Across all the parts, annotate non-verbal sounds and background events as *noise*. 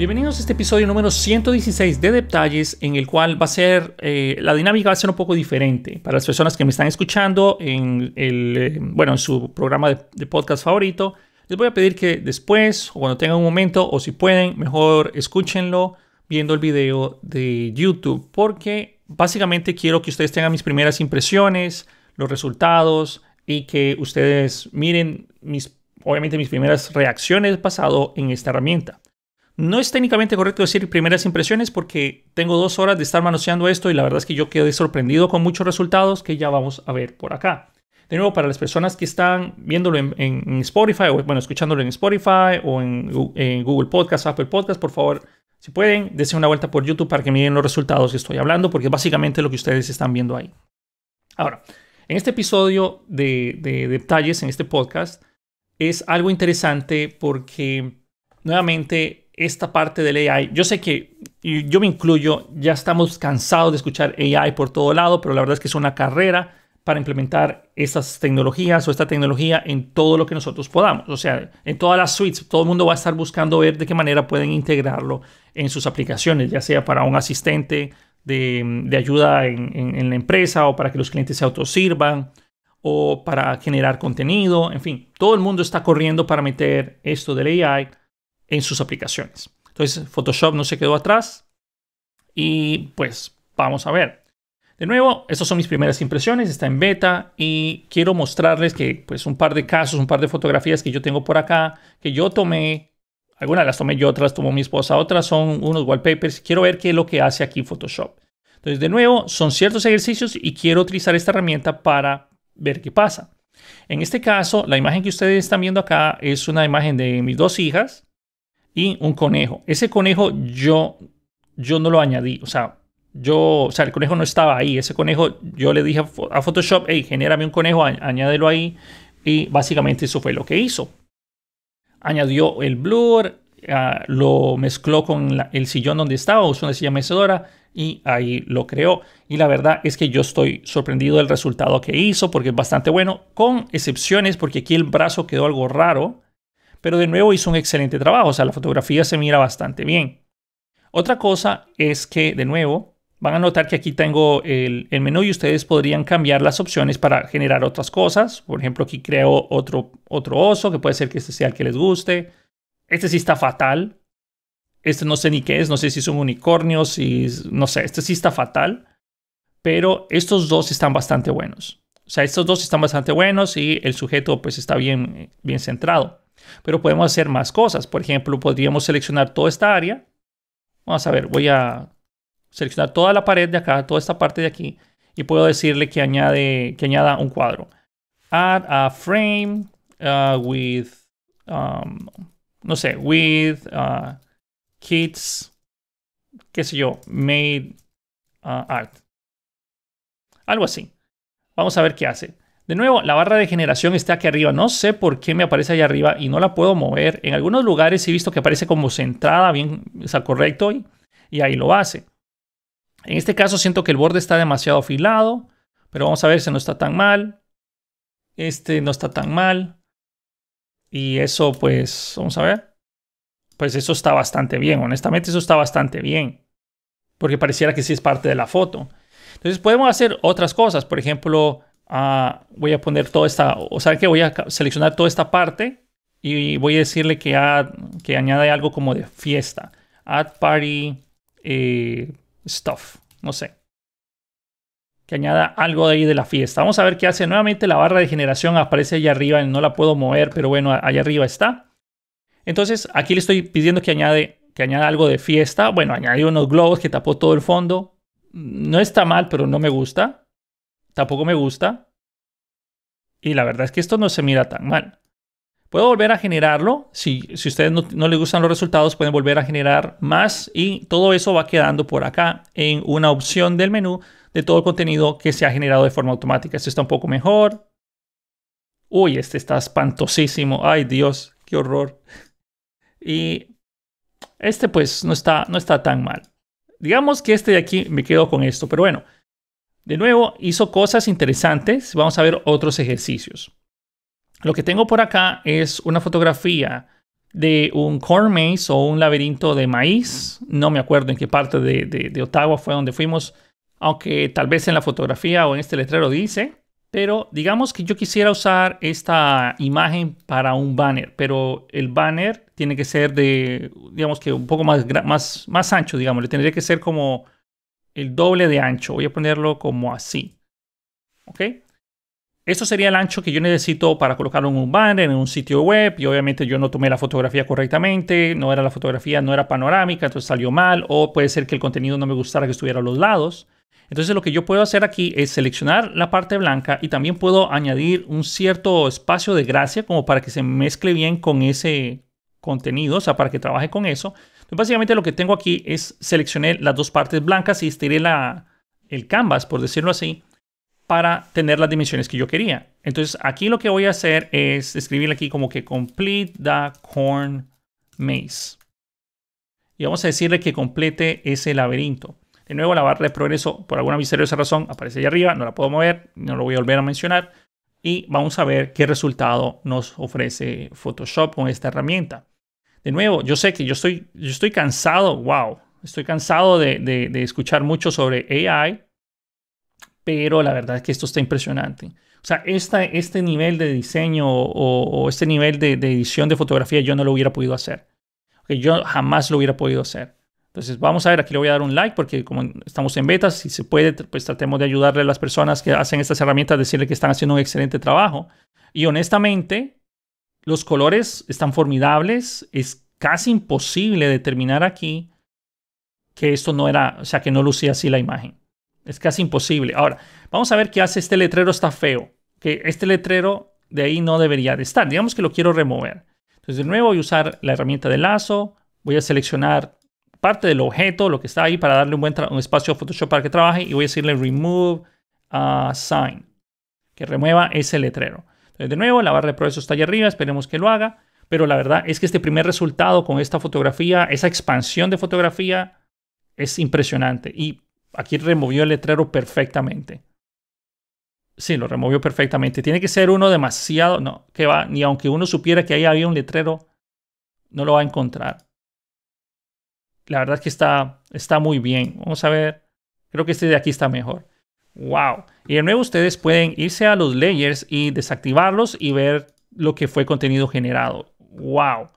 Bienvenidos a este episodio número 116 de Detalles, en el cual va a ser, eh, la dinámica va a ser un poco diferente para las personas que me están escuchando en, el, eh, bueno, en su programa de, podcast favorito. Les voy a pedir que después, o cuando tengan un momento, o si pueden, mejor escúchenlo viendo el video de YouTube, porque básicamente quiero que ustedes tengan mis primeras impresiones, los resultados, y que ustedes miren mis, obviamente, mis primeras reacciones pasado en esta herramienta. No es técnicamente correcto decir primeras impresiones porque tengo dos horas de estar manoseando esto y la verdad es que yo quedé sorprendido con muchos resultados que ya vamos a ver por acá. De nuevo, para las personas que están viéndolo en, Spotify o bueno, escuchándolo en Spotify o en, Google Podcast, Apple Podcast, por favor, si pueden, dense una vuelta por YouTube para que miren los resultados que estoy hablando porque es básicamente lo que ustedes están viendo ahí. Ahora, en este episodio de detalles, en este podcast, es algo interesante porque nuevamente esta parte del AI. Yo sé que, yo me incluyo, ya estamos cansados de escuchar AI por todo lado, pero la verdad es que es una carrera para implementar estas tecnologías o esta tecnología en todo lo que nosotros podamos. O sea, en todas las suites, todo el mundo va a estar buscando ver de qué manera pueden integrarlo en sus aplicaciones, ya sea para un asistente de, ayuda en, en, la empresa o para que los clientes se autosirvan o para generar contenido, en fin, todo el mundo está corriendo para meter esto del AI en sus aplicaciones. Entonces Photoshop no se quedó atrás y pues vamos a ver. De nuevo, estas son mis primeras impresiones, está en beta y quiero mostrarles que pues un par de casos, un par de fotografías que yo tengo por acá, que yo tomé, algunas las tomé yo, otras tomó mi esposa, otras son unos wallpapers, quiero ver qué es lo que hace aquí Photoshop. Entonces, de nuevo, son ciertos ejercicios y quiero utilizar esta herramienta para ver qué pasa. En este caso, la imagen que ustedes están viendo acá es una imagen de mis dos hijas, y un conejo. Ese conejo yo, yo no lo añadí, o sea, yo, o sea, el conejo no estaba ahí. Ese conejo yo le dije a, Photoshop, hey, genérame un conejo, añádelo ahí. Y básicamente eso fue lo que hizo. Añadió el blur, ah, lo mezcló con el sillón donde estaba, usó una silla mecedora y ahí lo creó. Y la verdad es que yo estoy sorprendido del resultado que hizo porque es bastante bueno, con excepciones porque aquí el brazo quedó algo raro pero de nuevo hizo un excelente trabajo, o sea, la fotografía se mira bastante bien. Otra cosa es que, de nuevo, van a notar que aquí tengo el, menú y ustedes podrían cambiar las opciones para generar otras cosas. Por ejemplo, aquí creo otro, otro oso, que puede ser que este sea el que les guste. Este sí está fatal. Este no sé ni qué es, no sé si es un unicornio, no sé, este sí está fatal. Pero estos dos están bastante buenos. O sea, estos dos están bastante buenos y el sujeto pues está bien, bien centrado. Pero podemos hacer más cosas. Por ejemplo, podríamos seleccionar toda esta área. Vamos a ver, voy a seleccionar toda la pared de acá, toda esta parte de aquí. Y puedo decirle que, añade, que añada un cuadro. Add a frame uh, with, um, no sé, with uh, kits, kids, qué sé yo, made uh, art. Algo así. Vamos a ver qué hace. De nuevo, la barra de generación está aquí arriba. No sé por qué me aparece ahí arriba y no la puedo mover. En algunos lugares he visto que aparece como centrada, bien, o correcto, y, y ahí lo hace. En este caso siento que el borde está demasiado afilado, pero vamos a ver si no está tan mal. Este no está tan mal. Y eso, pues, vamos a ver. Pues eso está bastante bien, honestamente eso está bastante bien. Porque pareciera que sí es parte de la foto. Entonces podemos hacer otras cosas, por ejemplo, Ah, voy a poner toda esta, o sea que voy a seleccionar toda esta parte y voy a decirle que, añade algo como de fiesta. Add party eh, stuff, no sé. Que añada algo de ahí de la fiesta. Vamos a ver qué hace. Nuevamente la barra de generación aparece allá arriba. No la puedo mover, pero bueno, allá arriba está. Entonces aquí le estoy pidiendo que añade que añada algo de fiesta. Bueno, añadió unos globos que tapó todo el fondo. No está mal, pero no me gusta tampoco me gusta. Y la verdad es que esto no se mira tan mal. Puedo volver a generarlo. Si, si ustedes no, no les gustan los resultados, pueden volver a generar más y todo eso va quedando por acá en una opción del menú de todo el contenido que se ha generado de forma automática. Esto está un poco mejor. Uy, este está espantosísimo. Ay, Dios, qué horror. Y este pues no está, no está tan mal. Digamos que este de aquí me quedo con esto, pero bueno. De nuevo, hizo cosas interesantes. Vamos a ver otros ejercicios. Lo que tengo por acá es una fotografía de un corn maze o un laberinto de maíz. No me acuerdo en qué parte de, Ottawa fue donde fuimos, aunque tal vez en la fotografía o en este letrero dice. Pero digamos que yo quisiera usar esta imagen para un banner, pero el banner tiene que ser de, digamos que un poco más, más, más ancho, digamos, le tendría que ser como el doble de ancho. Voy a ponerlo como así. ¿Ok? Esto sería el ancho que yo necesito para colocarlo en un banner, en un sitio web. Y obviamente yo no tomé la fotografía correctamente, no era la fotografía, no era panorámica, entonces salió mal. O puede ser que el contenido no me gustara que estuviera a los lados. Entonces lo que yo puedo hacer aquí es seleccionar la parte blanca y también puedo añadir un cierto espacio de gracia como para que se mezcle bien con ese contenido, o sea, para que trabaje con eso básicamente lo que tengo aquí es seleccionar las dos partes blancas y estiré la, el canvas, por decirlo así, para tener las dimensiones que yo quería. Entonces aquí lo que voy a hacer es escribir aquí como que complete the corn maze. Y vamos a decirle que complete ese laberinto. De nuevo la barra de progreso, por alguna misteriosa razón, aparece ahí arriba, no la puedo mover, no lo voy a volver a mencionar. Y vamos a ver qué resultado nos ofrece Photoshop con esta herramienta de nuevo, yo sé que yo estoy, yo estoy cansado, wow, estoy cansado de, escuchar mucho sobre AI, pero la verdad es que esto está impresionante. O sea, este nivel de diseño o, este nivel de, edición de fotografía yo no lo hubiera podido hacer. yo jamás lo hubiera podido hacer. Entonces, vamos a ver, aquí le voy a dar un like porque como estamos en beta, si se puede, pues tratemos de ayudarle a las personas que hacen estas herramientas, a decirle que están haciendo un excelente trabajo. Y honestamente, los colores están formidables. Es casi imposible determinar aquí que esto no era, o sea, que no lucía así la imagen. Es casi imposible. Ahora, vamos a ver qué hace este letrero, está feo. Que este letrero de ahí no debería de estar. Digamos que lo quiero remover. Entonces, de nuevo voy a usar la herramienta de lazo. Voy a seleccionar parte del objeto, lo que está ahí, para darle un buen espacio a Photoshop para que trabaje. Y voy a decirle remove a ah, sign, que remueva ese letrero. Eh, de nuevo, la barra de progreso está allá arriba, esperemos que lo haga. Pero la verdad es que este primer resultado con esta fotografía, esa expansión de fotografía, es impresionante. Y aquí removió el letrero perfectamente. Sí, lo removió perfectamente. Tiene que ser uno demasiado, no, que va, ni aunque uno supiera que ahí había un letrero, no lo va a encontrar. La verdad es que está, está muy bien. Vamos a ver. Creo que este de aquí está mejor. Wow. Y de nuevo ustedes pueden irse a los layers y desactivarlos y ver lo que fue contenido generado. Wow.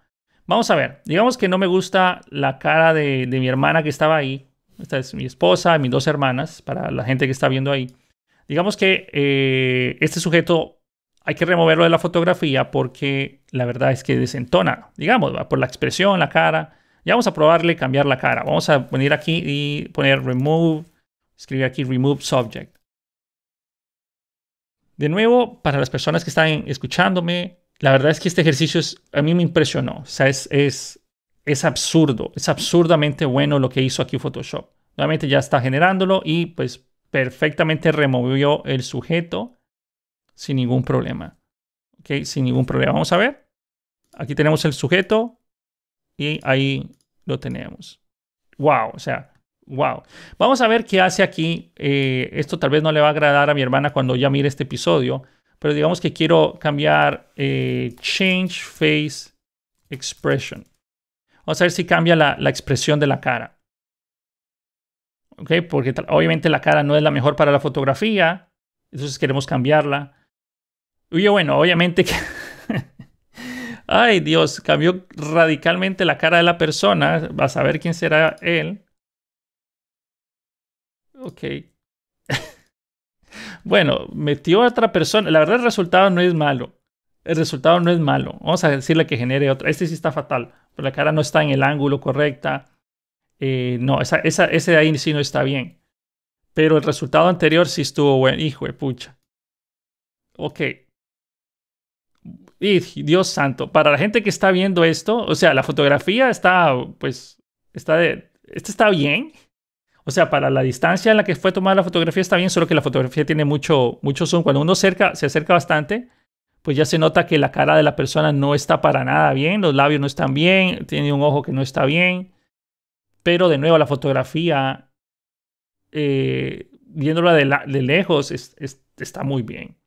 Vamos a ver. Digamos que no me gusta la cara de, mi hermana que estaba ahí. Esta es mi esposa, mis dos hermanas, para la gente que está viendo ahí. Digamos que eh, este sujeto hay que removerlo de la fotografía porque la verdad es que desentona, digamos, por la expresión, la cara. Ya vamos a probarle cambiar la cara. Vamos a venir aquí y poner remove escribir aquí remove subject. De nuevo, para las personas que están escuchándome, la verdad es que este ejercicio a mí me impresionó. O sea, es, es, es absurdo, es absurdamente bueno lo que hizo aquí Photoshop. Nuevamente ya está generándolo y pues perfectamente removió el sujeto sin ningún problema. Ok, sin ningún problema. Vamos a ver. Aquí tenemos el sujeto y ahí lo tenemos. Wow, o sea, Wow. Vamos a ver qué hace aquí. Eh, esto tal vez no le va a agradar a mi hermana cuando ya mire este episodio, pero digamos que quiero cambiar eh, Change Face Expression. Vamos a ver si cambia la, la expresión de la cara. ¿Ok? Porque obviamente la cara no es la mejor para la fotografía, entonces queremos cambiarla. Oye, bueno, obviamente que... *laughs* Ay Dios, cambió radicalmente la cara de la persona. Vas a ver quién será él. Ok. *laughs* bueno, metió a otra persona. La verdad, el resultado no es malo. El resultado no es malo. Vamos a decirle que genere otra. Este sí está fatal. Pero la cara no está en el ángulo correcta. Eh, no, esa, ese de ahí sí no está bien. Pero el resultado anterior sí estuvo bueno. Hijo de pucha. Ok. Dios santo. Para la gente que está viendo esto, o sea, la fotografía está, pues, está de, Este está bien. O sea, para la distancia en la que fue tomada la fotografía está bien, solo que la fotografía tiene mucho, mucho zoom. Cuando uno se acerca bastante, pues ya se nota que la cara de la persona no está para nada bien, los labios no están bien, tiene un ojo que no está bien. Pero de nuevo, la fotografía, eh, viéndola de, lejos, está muy bien.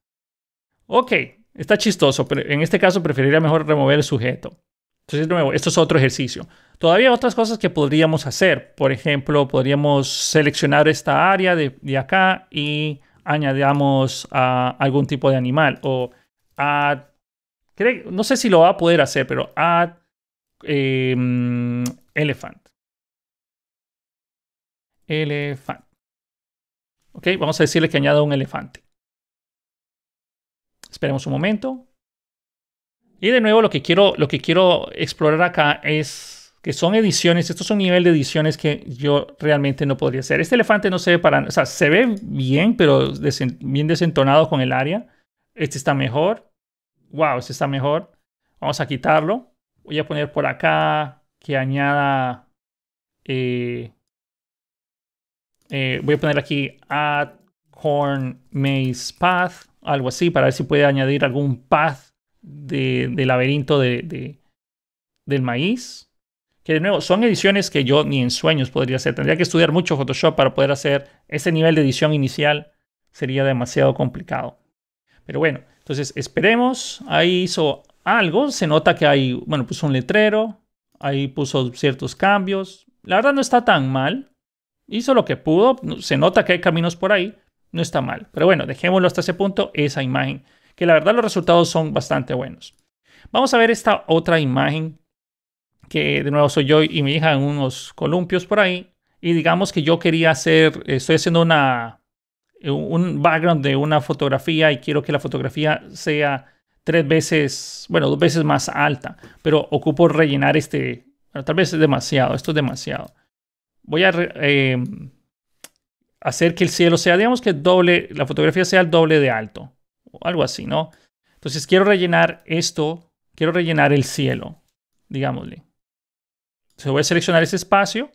Ok, está chistoso, pero en este caso preferiría mejor remover el sujeto. Entonces, de nuevo, esto es otro ejercicio. Todavía otras cosas que podríamos hacer. Por ejemplo, podríamos seleccionar esta área de, acá y añadamos a algún tipo de animal o add, no sé si lo va a poder hacer, pero add eh, elephant. Elefante. Ok, vamos a decirle que añada un elefante. Esperemos un momento. Y de nuevo lo que quiero, lo que quiero explorar acá es que son ediciones, estos son nivel de ediciones que yo realmente no podría hacer. Este elefante no se ve para, o sea, se ve bien, pero bien desentonado con el área. Este está mejor. Wow, este está mejor. Vamos a quitarlo. Voy a poner por acá que añada. Eh, eh, voy a poner aquí add corn maze path, algo así, para ver si puede añadir algún path de, laberinto de, del maíz que de nuevo son ediciones que yo ni en sueños podría hacer. Tendría que estudiar mucho Photoshop para poder hacer ese nivel de edición inicial. Sería demasiado complicado. Pero bueno, entonces esperemos. Ahí hizo algo. Se nota que hay, bueno, puso un letrero. Ahí puso ciertos cambios. La verdad no está tan mal. Hizo lo que pudo. Se nota que hay caminos por ahí. No está mal. Pero bueno, dejémoslo hasta ese punto, esa imagen. Que la verdad los resultados son bastante buenos. Vamos a ver esta otra imagen que de nuevo soy yo y mi hija en unos columpios por ahí, y digamos que yo quería hacer, estoy haciendo una, eh, un background de una fotografía y quiero que la fotografía sea tres veces, bueno, dos veces más alta, pero ocupo rellenar este, tal vez es demasiado, esto es demasiado. Voy a em, hacer que el cielo sea, digamos que doble, la fotografía sea el doble de alto, o algo así, ¿no? Entonces quiero rellenar esto, quiero rellenar el cielo, digámosle voy a seleccionar ese espacio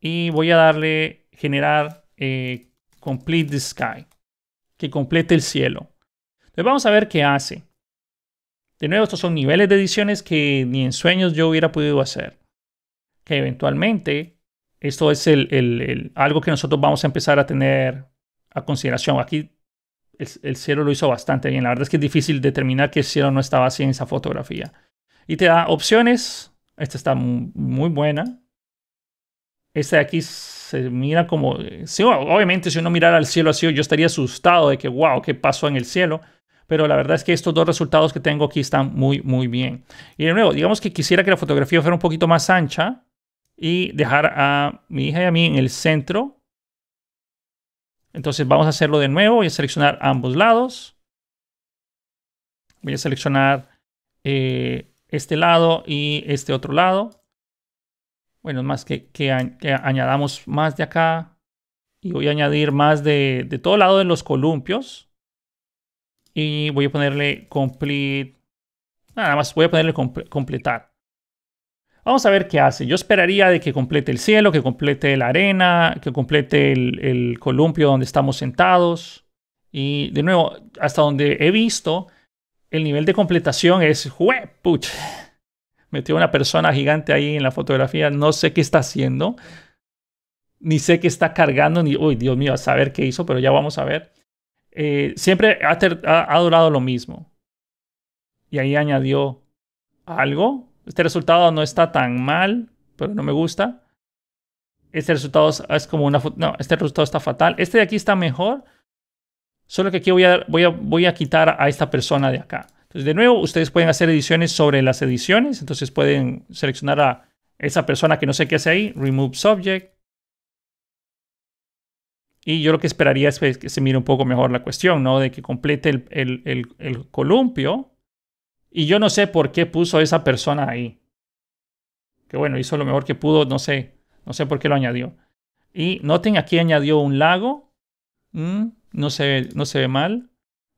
y voy a darle generar eh, complete the sky, que complete el cielo. Entonces vamos a ver qué hace. De nuevo, estos son niveles de ediciones que ni en sueños yo hubiera podido hacer. Que eventualmente, esto es algo que nosotros vamos a empezar a tener a consideración. Aquí el, cielo lo hizo bastante bien. La verdad es que es difícil determinar que el cielo no estaba así en esa fotografía. Y te da opciones, esta está muy buena. Esta de aquí se mira como... obviamente si uno mirara al cielo así, yo estaría asustado de que, wow, ¿qué pasó en el cielo? Pero la verdad es que estos dos resultados que tengo aquí están muy, muy bien. Y de nuevo, digamos que quisiera que la fotografía fuera un poquito más ancha y dejar a mi hija y a mí en el centro. Entonces vamos a hacerlo de nuevo. Voy a seleccionar ambos lados. Voy a seleccionar eh, este lado y este otro lado. Bueno, más que, que, añadamos más de acá. Y voy a añadir más de, todo lado de los columpios. Y voy a ponerle complete. Nada más voy a ponerle completar. Vamos a ver qué hace. Yo esperaría de que complete el cielo, que complete la arena, que complete el, columpio donde estamos sentados. Y de nuevo, hasta donde he visto, el nivel de completación es, ¡puch! Metió una persona gigante ahí en la fotografía, no sé qué está haciendo, ni sé qué está cargando, ni, uy, Dios mío, a saber qué hizo, pero ya vamos a ver. Eh, siempre ha, ha, durado lo mismo. Y ahí añadió algo. Este resultado no está tan mal, pero no me gusta. Este resultado es como una... No, este resultado está fatal. Este de aquí está mejor, Solo que aquí voy a, voy a, voy a quitar a esta persona de acá. Entonces, de nuevo, ustedes pueden hacer ediciones sobre las ediciones. Entonces, pueden seleccionar a esa persona que no sé qué hace ahí, remove subject. Y yo lo que esperaría es que se mire un poco mejor la cuestión, ¿no? De que complete el, el, el, columpio. Y yo no sé por qué puso esa persona ahí. Que bueno, hizo lo mejor que pudo, no sé. No sé por qué lo añadió. Y noten aquí añadió un lago. Mm no se, no se ve mal.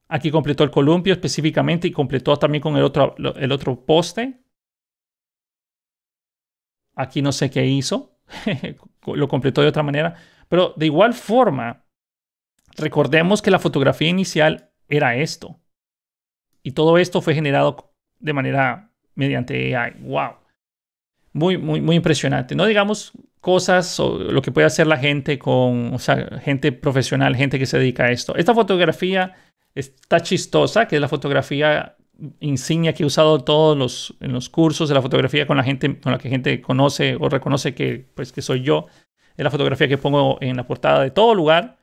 Aquí completó el columpio específicamente y completó también con el otro, el otro poste. Aquí no sé qué hizo, *laughs* lo completó de otra manera. Pero de igual forma, recordemos que la fotografía inicial era esto. Y todo esto fue generado de manera mediante AI. ¡Wow! muy, muy, muy impresionante. No digamos cosas o lo que puede hacer la gente con, o sea, gente profesional, gente que se dedica a esto. Esta fotografía está chistosa, que es la fotografía insignia que he usado todos los, en los cursos de la fotografía con la gente con la que gente conoce o reconoce que, pues, que soy yo. Es la fotografía que pongo en la portada de todo lugar.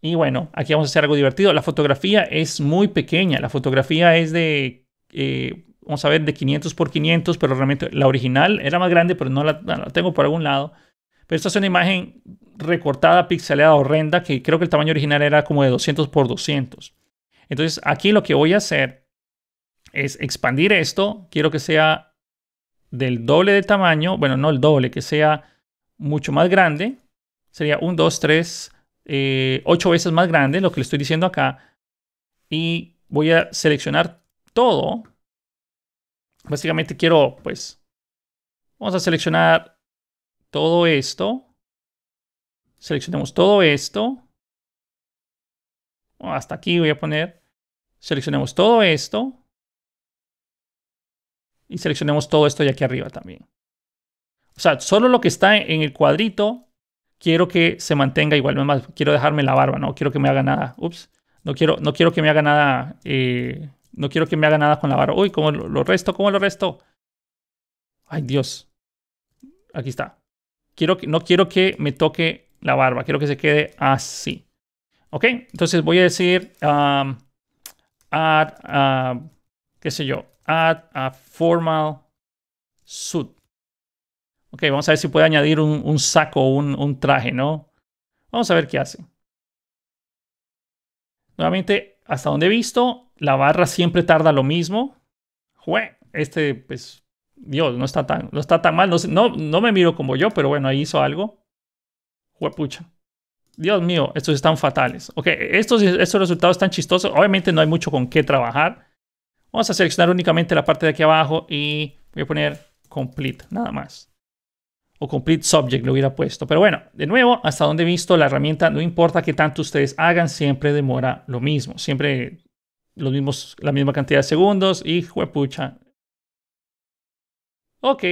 Y bueno, aquí vamos a hacer algo divertido. La fotografía es muy pequeña. La fotografía es de eh, vamos a ver, de 500 por 500, pero realmente la original era más grande, pero no la, tengo por algún lado. Pero esta es una imagen recortada, pixelada, horrenda, que creo que el tamaño original era como de 200 por 200. Entonces aquí lo que voy a hacer es expandir esto, quiero que sea del doble de tamaño, bueno, no el doble, que sea mucho más grande, sería 1, 2, 3, 8 veces más grande, lo que le estoy diciendo acá, y voy a seleccionar todo Básicamente quiero, pues, vamos a seleccionar todo esto. Seleccionemos todo esto. Oh, hasta aquí voy a poner. Seleccionemos todo esto. Y seleccionemos todo esto de aquí arriba también. O sea, solo lo que está en el cuadrito quiero que se mantenga igual. más. quiero dejarme la barba, no quiero que me haga nada. Ups, no quiero, no quiero que me haga nada eh, no quiero que me haga nada con la barba. Uy, ¿cómo lo resto? ¿Cómo lo resto? Ay, Dios. Aquí está. Quiero que, no quiero que me toque la barba. Quiero que se quede así. ¿Ok? Entonces voy a decir, um, add, qué sé yo, add a formal suit. Ok, vamos a ver si puede añadir un, saco, un, un traje, ¿no? Vamos a ver qué hace. Nuevamente, hasta donde he visto, la barra siempre tarda lo mismo. Jue, este, pues, Dios, no está tan, no está tan mal. No, no, me miro como yo, pero bueno, ahí hizo algo. pucha. Dios mío, estos están fatales. Ok, estos, estos resultados están chistosos. Obviamente no hay mucho con qué trabajar. Vamos a seleccionar únicamente la parte de aquí abajo y voy a poner complete, nada más. O complete subject lo hubiera puesto. Pero bueno, de nuevo, hasta donde he visto la herramienta, no importa qué tanto ustedes hagan, siempre demora lo mismo. Siempre los la misma cantidad de segundos y pucha Ok.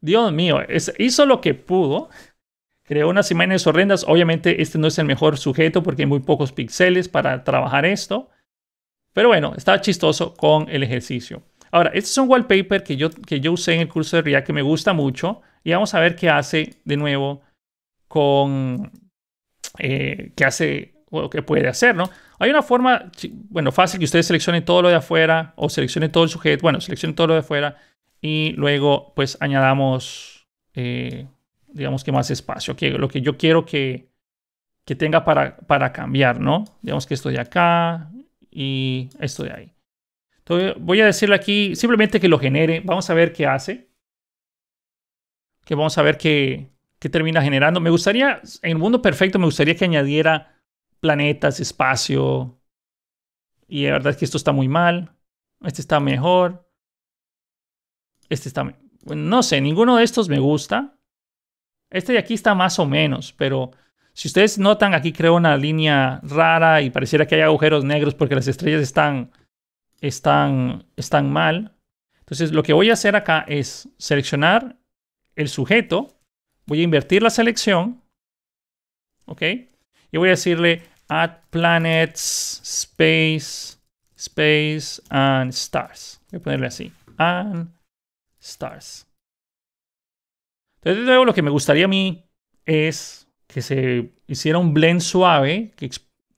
Dios mío, hizo lo que pudo. Creó unas imágenes horrendas. Obviamente este no es el mejor sujeto porque hay muy pocos píxeles para trabajar esto. Pero bueno, estaba chistoso con el ejercicio. Ahora, este es un wallpaper que yo, que yo usé en el curso de React que me gusta mucho. Y vamos a ver qué hace de nuevo con... Eh, qué hace o que puede hacer, ¿no? Hay una forma, bueno, fácil que ustedes seleccionen todo lo de afuera o seleccionen todo el sujeto, bueno, seleccionen todo lo de afuera y luego pues añadamos, eh, digamos que más espacio, que lo que yo quiero que, que tenga para, para cambiar, ¿no? Digamos que esto de acá y esto de ahí. Entonces voy a decirle aquí simplemente que lo genere, vamos a ver qué hace, que vamos a ver qué, qué termina generando. Me gustaría, en el mundo perfecto, me gustaría que añadiera planetas, espacio. Y la verdad es que esto está muy mal. Este está mejor. Este está... Bueno, no sé, ninguno de estos me gusta. Este de aquí está más o menos, pero si ustedes notan, aquí creo una línea rara y pareciera que hay agujeros negros porque las estrellas están, están, están mal. Entonces lo que voy a hacer acá es seleccionar el sujeto, voy a invertir la selección, ¿ok? Y voy a decirle Add planets, space, space and stars. Voy a ponerle así, and stars. Entonces, de nuevo, lo que me gustaría a mí es que se hiciera un blend suave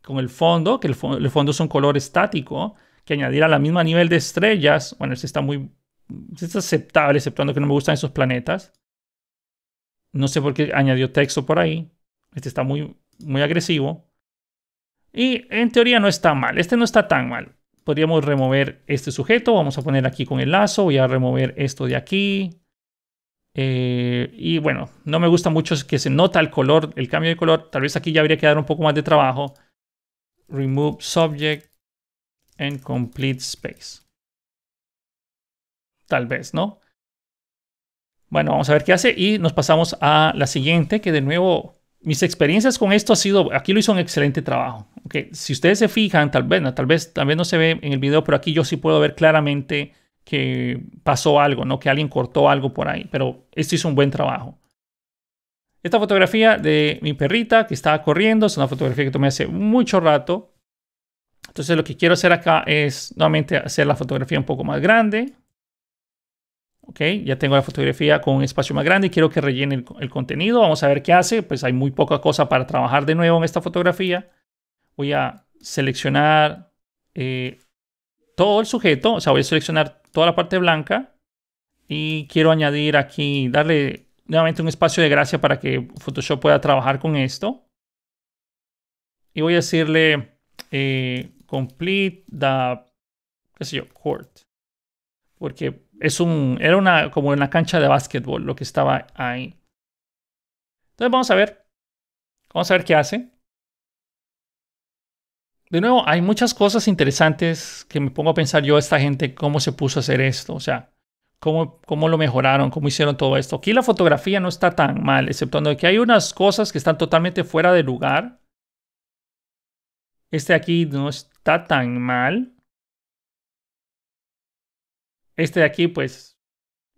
con el fondo, que el, fondo es un color estático, que añadiera la misma nivel de estrellas. Bueno, este está muy este está aceptable, exceptuando que no me gustan esos planetas. No sé por qué añadió texto por ahí. Este está muy, muy agresivo. Y en teoría no está mal, este no está tan mal. Podríamos remover este sujeto, vamos a poner aquí con el lazo, voy a remover esto de aquí. Eh, y bueno, no me gusta mucho que se nota el color, el cambio de color. Tal vez aquí ya habría que dar un poco más de trabajo. Remove subject and complete space. Tal vez, ¿no? Bueno, vamos a ver qué hace y nos pasamos a la siguiente, que de nuevo mis experiencias con esto ha sido, aquí lo hizo un excelente trabajo. Okay. Si ustedes se fijan, tal vez, no, tal vez, no se ve en el video, pero aquí yo sí puedo ver claramente que pasó algo, ¿no? que alguien cortó algo por ahí, pero esto hizo un buen trabajo. Esta fotografía de mi perrita que estaba corriendo es una fotografía que tomé hace mucho rato. Entonces lo que quiero hacer acá es nuevamente hacer la fotografía un poco más grande ya tengo la fotografía con un espacio más grande y quiero que rellene el, contenido. Vamos a ver qué hace. Pues hay muy poca cosa para trabajar de nuevo en esta fotografía. Voy a seleccionar eh, todo el sujeto. O sea, voy a seleccionar toda la parte blanca. Y quiero añadir aquí, darle nuevamente un espacio de gracia para que Photoshop pueda trabajar con esto. Y voy a decirle eh, complete the, qué sé yo, court. Porque es un, era una, como una cancha de básquetbol lo que estaba ahí. Entonces vamos a ver. Vamos a ver qué hace. De nuevo, hay muchas cosas interesantes que me pongo a pensar yo, esta gente, cómo se puso a hacer esto. O sea, Cómo, cómo, lo mejoraron, cómo hicieron todo esto. Aquí la fotografía no está tan mal, exceptuando que hay unas cosas que están totalmente fuera de lugar. Este aquí no está tan mal. Este de aquí, pues,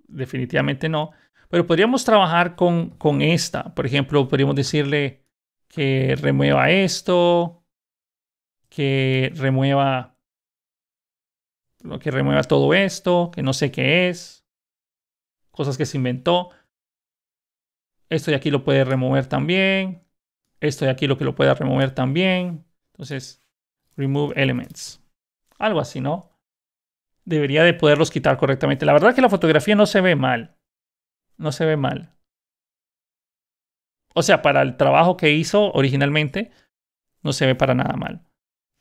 definitivamente no. Pero podríamos trabajar con, con esta. Por ejemplo, podríamos decirle que remueva esto, que remueva lo que remueva todo esto, que no sé qué es, cosas que se inventó. Esto de aquí lo puede remover también. Esto de aquí lo que lo pueda remover también. Entonces, remove elements. Algo así, ¿no? debería de poderlos quitar correctamente. La verdad es que la fotografía no se ve mal. No se ve mal. O sea, para el trabajo que hizo originalmente, no se ve para nada mal.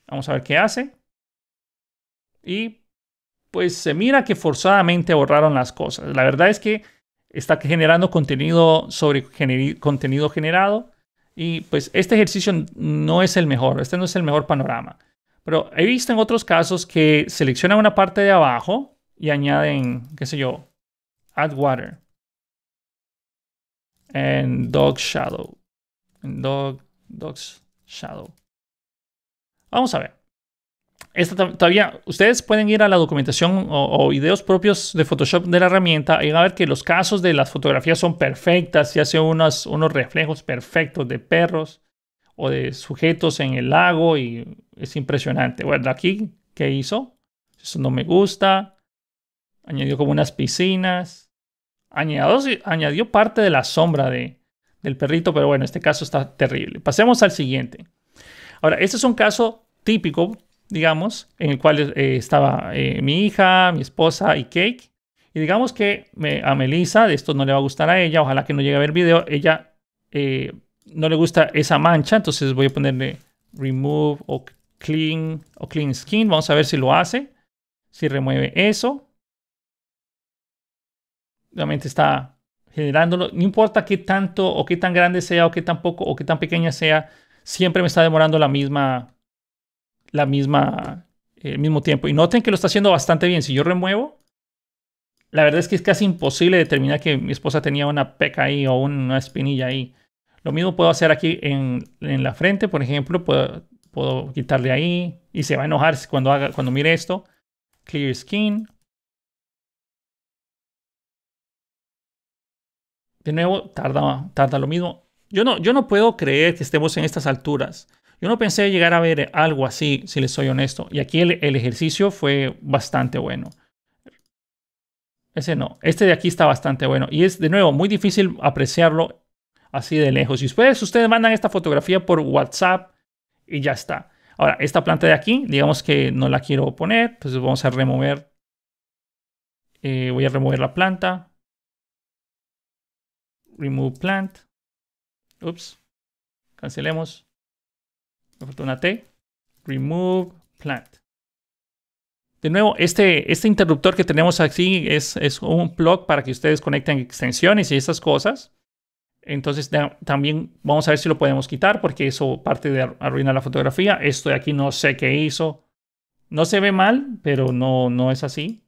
Vamos a ver qué hace. Y pues se mira que forzadamente borraron las cosas. La verdad es que está generando contenido sobre contenido generado. Y pues este ejercicio no es el mejor, este no es el mejor panorama. Pero he visto en otros casos que seleccionan una parte de abajo y añaden, qué sé yo, add water. And dog shadow. dog, shadow. Vamos a ver. Esta todavía, ustedes pueden ir a la documentación o, videos propios de Photoshop de la herramienta y a ver que los casos de las fotografías son perfectas y hace unos reflejos perfectos de perros o de sujetos en el lago y es impresionante. Bueno, aquí, ¿qué hizo? Eso no me gusta. Añadió como unas piscinas. Añadió, añadió parte de la sombra de, del perrito, pero bueno, este caso está terrible. Pasemos al siguiente. Ahora, este es un caso típico, digamos, en el cual eh, estaba eh, mi hija, mi esposa y Cake. Y digamos que a Melissa, de esto no le va a gustar a ella, ojalá que no llegue a ver el video, ella eh, no le gusta esa mancha, entonces voy a ponerle remove o clean o clean skin. Vamos a ver si lo hace, si remueve eso. realmente está generándolo. No importa qué tanto o qué tan grande sea o qué tan poco o qué tan pequeña sea, siempre me está demorando la misma, la misma, el mismo tiempo. Y noten que lo está haciendo bastante bien. Si yo remuevo, la verdad es que es casi imposible determinar que mi esposa tenía una peca ahí o una espinilla ahí. Lo mismo puedo hacer aquí en, la frente, por ejemplo, puedo, quitarle ahí y se va a enojar cuando, haga, cuando mire esto. Clear Skin. De nuevo, tarda, tarda lo mismo. Yo no, yo no puedo creer que estemos en estas alturas. Yo no pensé llegar a ver algo así, si les soy honesto. Y aquí el, el, ejercicio fue bastante bueno. Ese no, este de aquí está bastante bueno. Y es de nuevo muy difícil apreciarlo así de lejos. Y ustedes, ustedes mandan esta fotografía por WhatsApp y ya está. Ahora, esta planta de aquí, digamos que no la quiero poner, entonces pues vamos a remover. Eh, voy a remover la planta. Remove plant. Ups. Cancelemos. Me faltó una T. Remove plant. De nuevo, este, este interruptor que tenemos aquí es, es un plug para que ustedes conecten extensiones y esas cosas. Entonces también vamos a ver si lo podemos quitar porque eso parte de arruinar la fotografía. Esto de aquí no sé qué hizo. No se ve mal, pero no, no es así.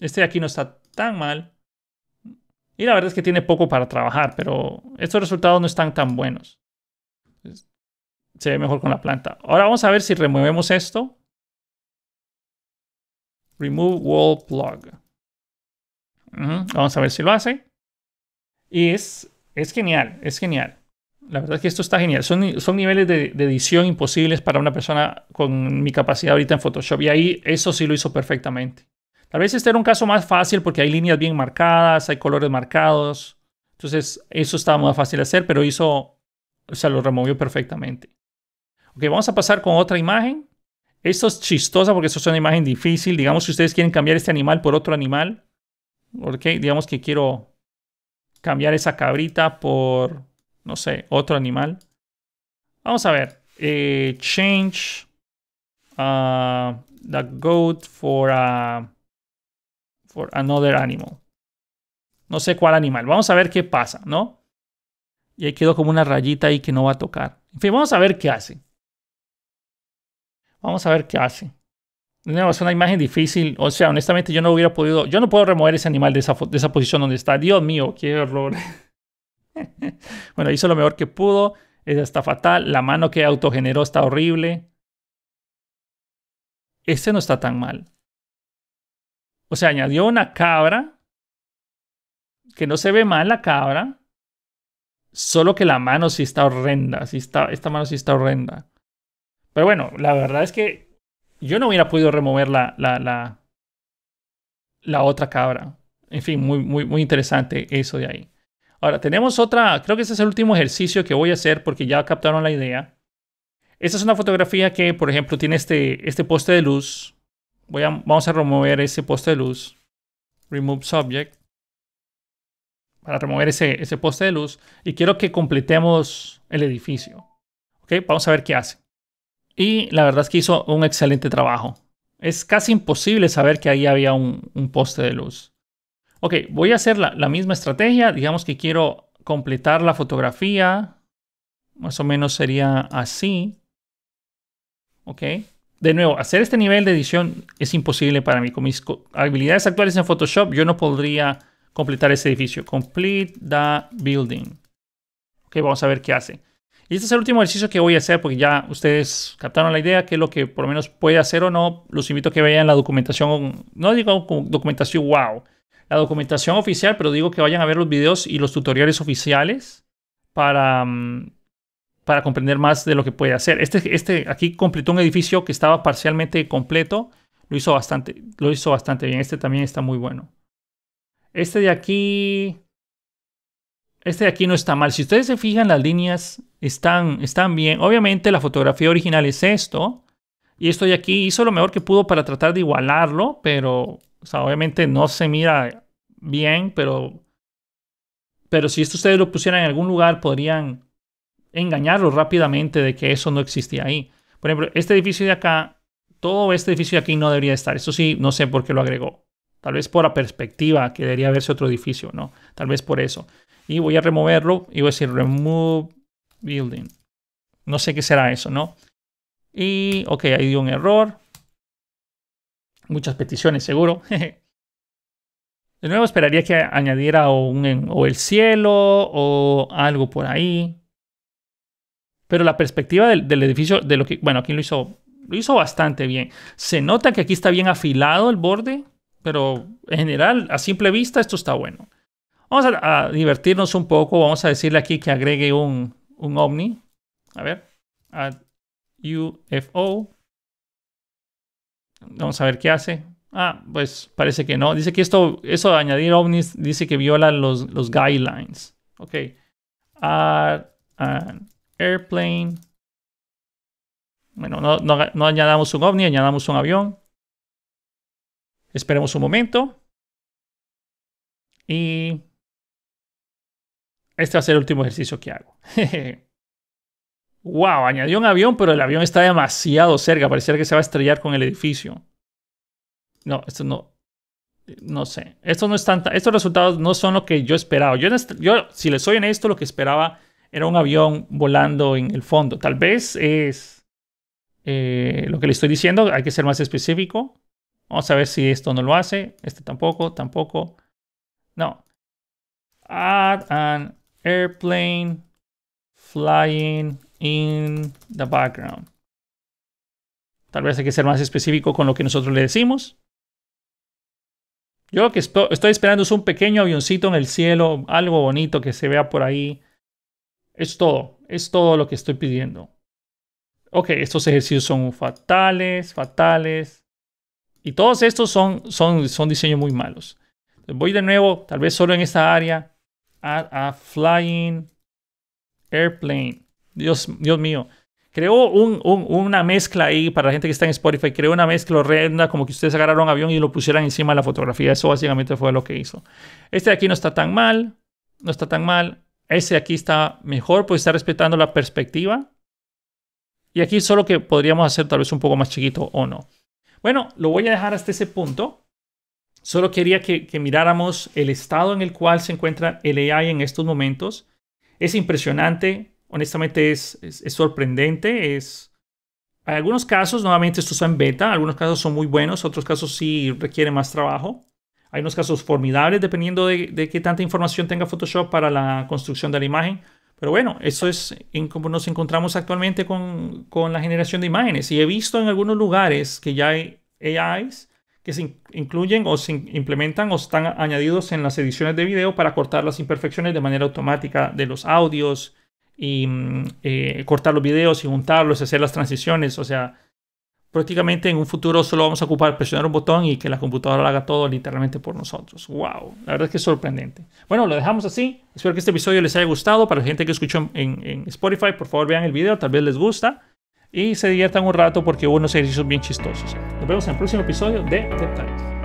Este de aquí no está tan mal. Y la verdad es que tiene poco para trabajar, pero estos resultados no están tan buenos. Se ve mejor con la planta. Ahora vamos a ver si removemos esto. Remove wall plug. Vamos a ver si lo hace. Y es, es genial, es genial. La verdad es que esto está genial. Son, son niveles de, edición imposibles para una persona con mi capacidad ahorita en Photoshop. Y ahí eso sí lo hizo perfectamente. Tal vez este era un caso más fácil porque hay líneas bien marcadas, hay colores marcados. Entonces eso estaba más fácil de hacer, pero hizo, o sea, lo removió perfectamente. Ok, vamos a pasar con otra imagen. Esto es chistosa porque esto es una imagen difícil. Digamos que ustedes quieren cambiar este animal por otro animal. Ok, digamos que quiero cambiar esa cabrita por, no sé, otro animal. Vamos a ver. Eh, change uh, the goat for, for another animal. No sé cuál animal. Vamos a ver qué pasa, ¿no? Y ahí quedó como una rayita ahí que no va a tocar. En fin, vamos a ver qué hace. Vamos a ver qué hace es una imagen difícil. O sea, honestamente yo no hubiera podido, yo no puedo remover ese animal de esa, de esa posición donde está. Dios mío, qué horror. *laughs* bueno, hizo lo mejor que pudo. está fatal. La mano que autogeneró está horrible. Este no está tan mal. O sea, añadió una cabra. Que no se ve mal la cabra. Solo que la mano sí está horrenda. Sí está, esta mano sí está horrenda. Pero bueno, la verdad es que yo no hubiera podido remover la, la, la, otra cabra. En fin, muy, muy, muy interesante eso de ahí. Ahora, tenemos otra, creo que ese es el último ejercicio que voy a hacer porque ya captaron la idea. Esta es una fotografía que, por ejemplo, tiene este, este poste de luz. vamos a remover ese poste de luz. Remove Subject. Para remover ese, ese poste de luz. Y quiero que completemos el edificio. ¿Ok? Vamos a ver qué hace. Y la verdad es que hizo un excelente trabajo. Es casi imposible saber que ahí había un, poste de luz. Ok, voy a hacer la, misma estrategia. Digamos que quiero completar la fotografía. Más o menos sería así. Ok. De nuevo, hacer este nivel de edición es imposible para mí. Con mis habilidades actuales en Photoshop, yo no podría completar ese edificio. Complete the building. Ok, vamos a ver qué hace. Y este es el último ejercicio que voy a hacer porque ya ustedes captaron la idea, que es lo que por lo menos puede hacer o no. Los invito a que vean la documentación, no digo documentación wow, la documentación oficial, pero digo que vayan a ver los videos y los tutoriales oficiales para, mm, para comprender más de lo que puede hacer. Este, este aquí completó un edificio que estaba parcialmente completo. Lo hizo bastante, lo hizo bastante bien. Este también está muy bueno. Este de aquí este de aquí no está mal. Si ustedes se fijan, las líneas están, están bien. Obviamente la fotografía original es esto. Y esto de aquí hizo lo mejor que pudo para tratar de igualarlo, pero sea, obviamente no se mira bien, pero, pero si esto ustedes lo pusieran en algún lugar, podrían engañarlo rápidamente de que eso no existía ahí. Por ejemplo, este edificio de acá, todo este edificio de aquí no debería estar. Eso sí, no sé por qué lo agregó. Tal vez por la perspectiva que debería verse otro edificio, ¿no? Tal vez por eso y voy a removerlo y voy a decir remove building. No sé qué será eso, ¿no? Y, ok, ahí dio un error. Muchas peticiones, seguro. *laughs* De nuevo, esperaría que añadiera o el cielo o algo por ahí. Pero la perspectiva del, del, edificio, de lo que, bueno, aquí lo hizo, lo hizo bastante bien. Se nota que aquí está bien afilado el borde, pero en general, a simple vista, esto está bueno. Vamos a, divertirnos un poco. Vamos a decirle aquí que agregue un, un ovni. A ver. Add UFO. Vamos a ver qué hace. Ah, pues parece que no. Dice que esto, eso de añadir ovnis, dice que viola los, los guidelines. Ok. Add an airplane. Bueno, no, no, no añadamos un ovni, añadamos un avión. Esperemos un momento. Y este va a ser el último ejercicio que hago. *laughs* wow, añadió un avión, pero el avión está demasiado cerca. Pareciera que se va a estrellar con el edificio. No, esto no. No sé. Esto no estos resultados no son lo que yo esperaba. Yo, este, si les soy en esto, lo que esperaba era un avión volando en el fondo. Tal vez es eh, lo que le estoy diciendo. Hay que ser más específico. Vamos a ver si esto no lo hace. Este tampoco, tampoco. No. Add an airplane flying in the background. Tal vez hay que ser más específico con lo que nosotros le decimos. Yo lo que estoy esperando es un pequeño avioncito en el cielo, algo bonito que se vea por ahí. Es todo, es todo lo que estoy pidiendo. Ok, estos ejercicios son fatales, fatales. Y todos estos son, son, son diseños muy malos. Voy de nuevo, tal vez solo en esta área, a flying airplane. Dios, Dios mío. Creó un, una mezcla ahí para la gente que está en Spotify. Creó una mezcla horrenda, como que ustedes agarraron un avión y lo pusieran encima de la fotografía. Eso básicamente fue lo que hizo. Este de aquí no está tan mal. No está tan mal. Este de aquí está mejor, porque está respetando la perspectiva. Y aquí solo que podríamos hacer tal vez un poco más chiquito o no. Bueno, lo voy a dejar hasta ese punto. Solo quería que, miráramos el estado en el cual se encuentra el AI en estos momentos. Es impresionante, honestamente es, sorprendente, es... En algunos casos, nuevamente, estos son en beta, algunos casos son muy buenos, otros casos sí requieren más trabajo. Hay unos casos formidables dependiendo de, qué tanta información tenga Photoshop para la construcción de la imagen. Pero bueno, eso es en cómo nos encontramos actualmente con, con, la generación de imágenes. Y he visto en algunos lugares que ya hay AIs que se incluyen o se implementan o están añadidos en las ediciones de video para cortar las imperfecciones de manera automática de los audios y mm, eh, cortar los videos y juntarlos, hacer las transiciones. O sea, prácticamente en un futuro solo vamos a ocupar presionar un botón y que la computadora haga todo literalmente por nosotros. ¡Wow! La verdad es que es sorprendente. Bueno, lo dejamos así. Espero que este episodio les haya gustado. Para la gente que escuchó en, en Spotify, por favor vean el video, tal vez les gusta y se diviertan un rato porque hubo unos ejercicios bien chistosos. Nos vemos en el próximo episodio de Detalles.